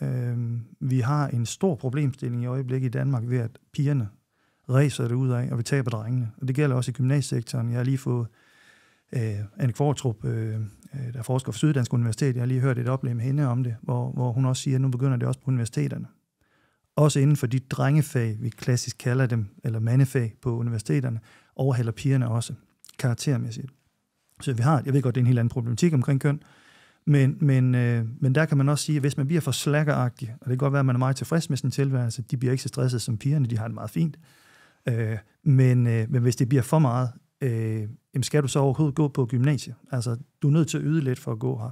øh, vi har en stor problemstilling i øjeblikket i Danmark ved, at pigerne ræser det ud af, og vi taber drengene. Og det gælder også i gymnasiesektoren. Jeg har lige fået øh, Anne Kvartrup, øh, øh der forsker fra Syddansk Universitet, jeg har lige hørt et oplæg med hende om det, hvor, hvor hun også siger, at nu begynder det også på universiteterne. Også inden for de drengefag, vi klassisk kalder dem, eller mandefag på universiteterne, overhaler pigerne også, karaktermæssigt. Så vi har, jeg ved godt, det er en helt anden problematik omkring køn, men, men, øh, men der kan man også sige, at hvis man bliver for slackeragtig, og det kan godt være, at man er meget tilfreds med sin tilværelse, de bliver ikke så stresset som pigerne, de har det meget fint. Øh, men, øh, men hvis det bliver for meget, øh, skal du så overhovedet gå på gymnasiet? Altså, du er nødt til at yde lidt for at gå her.